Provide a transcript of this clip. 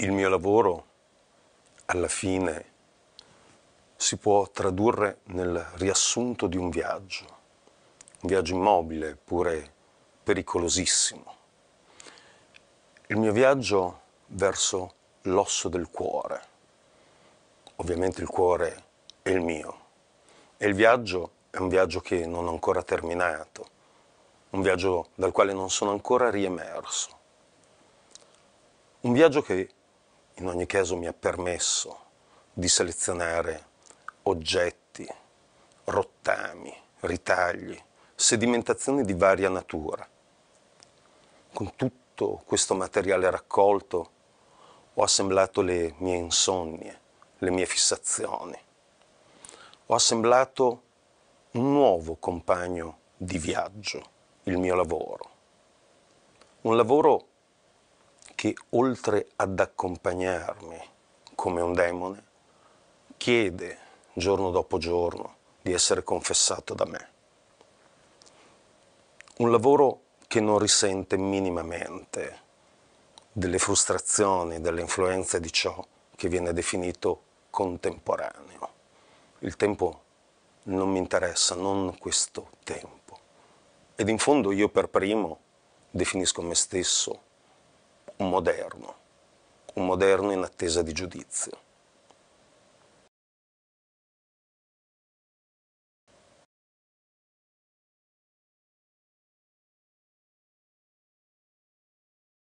il mio lavoro alla fine si può tradurre nel riassunto di un viaggio, un viaggio immobile pure pericolosissimo. Il mio viaggio verso l'osso del cuore. Ovviamente il cuore è il mio. E il viaggio è un viaggio che non ho ancora terminato, un viaggio dal quale non sono ancora riemerso. Un viaggio che in ogni caso mi ha permesso di selezionare oggetti, rottami, ritagli, sedimentazioni di varia natura. Con tutto questo materiale raccolto ho assemblato le mie insonnie, le mie fissazioni. Ho assemblato un nuovo compagno di viaggio, il mio lavoro. Un lavoro che che oltre ad accompagnarmi come un demone, chiede giorno dopo giorno di essere confessato da me. Un lavoro che non risente minimamente delle frustrazioni, delle influenze di ciò che viene definito contemporaneo. Il tempo non mi interessa, non questo tempo. Ed in fondo io per primo definisco me stesso un moderno, un moderno in attesa di giudizio.